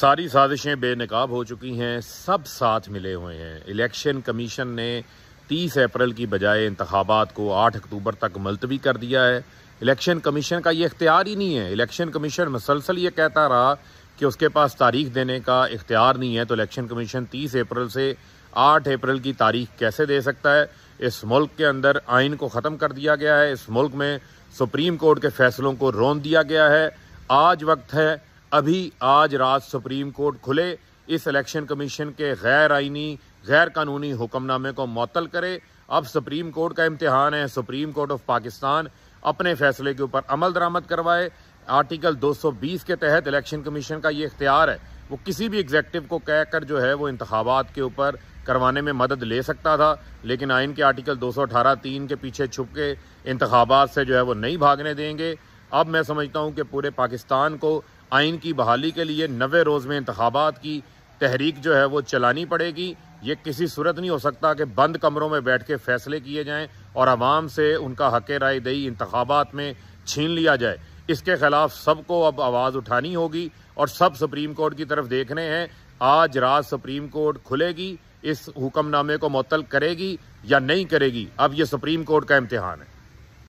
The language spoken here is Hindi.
सारी साजिशें बेनकाब हो चुकी हैं सब साथ मिले हुए हैं इलेक्शन कमीशन ने 30 अप्रैल की बजाय इंतबात को 8 अक्टूबर तक मुलतवी कर दिया है इलेक्शन कमीशन का ये इख्तियार ही नहीं है इलेक्शन कमीशन मसलसल ये कहता रहा कि उसके पास तारीख देने का इख्तियार नहीं है तो इलेक्शन कमीशन 30 अप्रैल से 8 अप्रैल की तारीख कैसे दे सकता है इस मुल्क के अंदर आइन को ख़त्म कर दिया गया है इस मुल्क में सुप्रीम कोर्ट के फैसलों को रोन दिया गया है आज वक्त है अभी आज रात सुप्रीम कोर्ट खुले इस इलेक्शन कमीशन के गैर आइनी गैर कानूनी हुक्मनामे को मअतल करे अब सुप्रीम कोर्ट का इम्तहान है सुप्रीम कोर्ट ऑफ पाकिस्तान अपने फैसले के ऊपर अमल दरामद करवाए आर्टिकल 220 के तहत इलेक्शन कमीशन का ये इख्तियार है वो किसी भी एग्जेक्टिव को कह कर जो है वो इंतबात के ऊपर करवाने में मदद ले सकता था लेकिन आइन के आर्टिकल दो सौ अठारह तीन के पीछे छुप के इंतबात से जो है वो नहीं भागने देंगे अब मैं समझता हूँ कि पूरे पाकिस्तान को आइन की बहाली के लिए नवे रोज़ में इंतबात की तहरीक जो है वो चलानी पड़ेगी ये किसी सूरत नहीं हो सकता कि बंद कमरों में बैठ के फैसले किए जाएँ और आवाम से उनका हक राय दही इंतबात में छीन लिया जाए इसके खिलाफ सबको अब आवाज़ उठानी होगी और सब सुप्रीम कोर्ट की तरफ देख रहे हैं आज रात सुप्रीम कोर्ट खुलेगी इस हुक्मनामे को मअतल करेगी या नहीं करेगी अब ये सुप्रीम कोर्ट का इम्तहान है